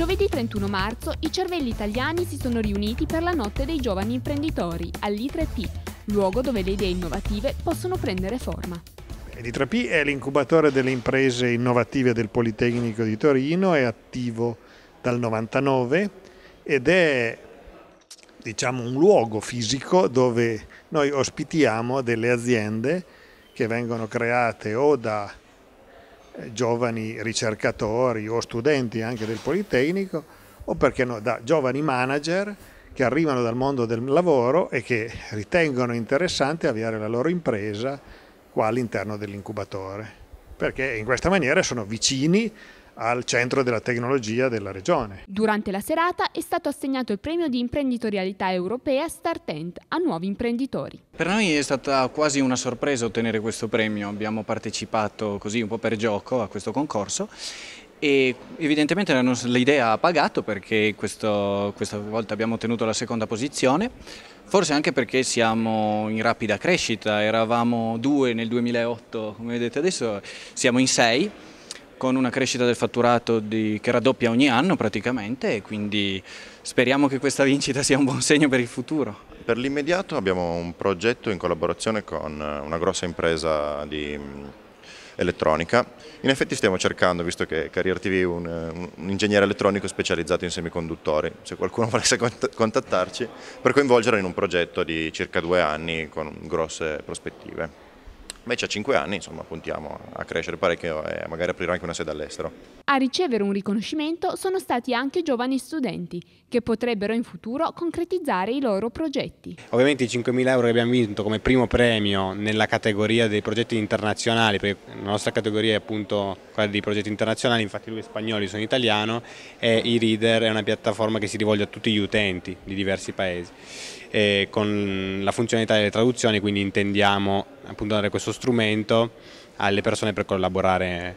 Giovedì 31 marzo i cervelli italiani si sono riuniti per la notte dei giovani imprenditori all'I3P, luogo dove le idee innovative possono prendere forma. L'I3P è l'incubatore delle imprese innovative del Politecnico di Torino, è attivo dal 99 ed è diciamo, un luogo fisico dove noi ospitiamo delle aziende che vengono create o da eh, giovani ricercatori o studenti anche del Politecnico o perché no, da giovani manager che arrivano dal mondo del lavoro e che ritengono interessante avviare la loro impresa qua all'interno dell'incubatore, perché in questa maniera sono vicini al centro della tecnologia della regione. Durante la serata è stato assegnato il premio di imprenditorialità europea Startent a nuovi imprenditori. Per noi è stata quasi una sorpresa ottenere questo premio, abbiamo partecipato così un po' per gioco a questo concorso e evidentemente l'idea ha pagato perché questo, questa volta abbiamo ottenuto la seconda posizione, forse anche perché siamo in rapida crescita, eravamo due nel 2008, come vedete adesso siamo in sei con una crescita del fatturato di, che raddoppia ogni anno praticamente e quindi speriamo che questa vincita sia un buon segno per il futuro. Per l'immediato abbiamo un progetto in collaborazione con eh, una grossa impresa di mm, elettronica. In effetti stiamo cercando, visto che Career TV è un, eh, un ingegnere elettronico specializzato in semiconduttori, se qualcuno volesse contattarci, per coinvolgerlo in un progetto di circa due anni con grosse prospettive. Invece a 5 anni insomma, puntiamo a crescere parecchio e magari aprire anche una sede all'estero. A ricevere un riconoscimento sono stati anche giovani studenti che potrebbero in futuro concretizzare i loro progetti. Ovviamente i 5.000 euro che abbiamo vinto come primo premio nella categoria dei progetti internazionali, perché la nostra categoria è appunto quella dei progetti internazionali, infatti lui è spagnolo, io sono italiano e i Reader è una piattaforma che si rivolge a tutti gli utenti di diversi paesi. E con la funzionalità delle traduzioni quindi intendiamo appunto dare questo strumento alle persone per collaborare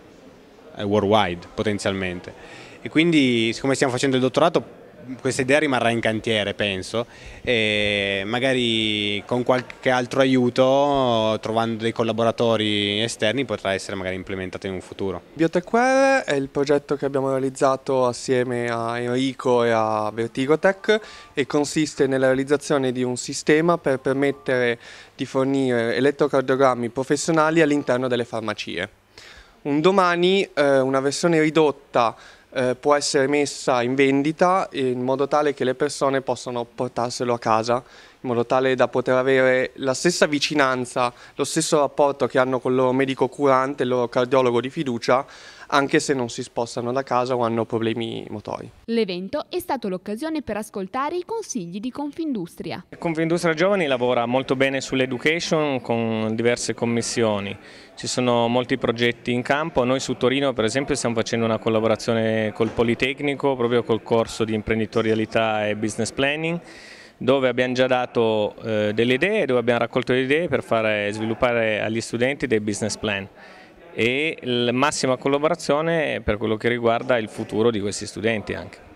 eh, worldwide potenzialmente. E quindi siccome stiamo facendo il dottorato questa idea rimarrà in cantiere penso e magari con qualche altro aiuto trovando dei collaboratori esterni potrà essere magari implementata in un futuro. Biotequare è il progetto che abbiamo realizzato assieme a Enrico e a Vertigotech e consiste nella realizzazione di un sistema per permettere di fornire elettrocardiogrammi professionali all'interno delle farmacie. Un domani eh, una versione ridotta eh, può essere messa in vendita in modo tale che le persone possano portarselo a casa, in modo tale da poter avere la stessa vicinanza, lo stesso rapporto che hanno con il loro medico curante, il loro cardiologo di fiducia, anche se non si spostano da casa o hanno problemi motori. L'evento è stato l'occasione per ascoltare i consigli di Confindustria. Confindustria Giovani lavora molto bene sull'education con diverse commissioni, ci sono molti progetti in campo, noi su Torino per esempio stiamo facendo una collaborazione col Politecnico, proprio col corso di imprenditorialità e business planning dove abbiamo già dato eh, delle idee, dove abbiamo raccolto le idee per fare, sviluppare agli studenti dei business plan e la massima collaborazione per quello che riguarda il futuro di questi studenti anche.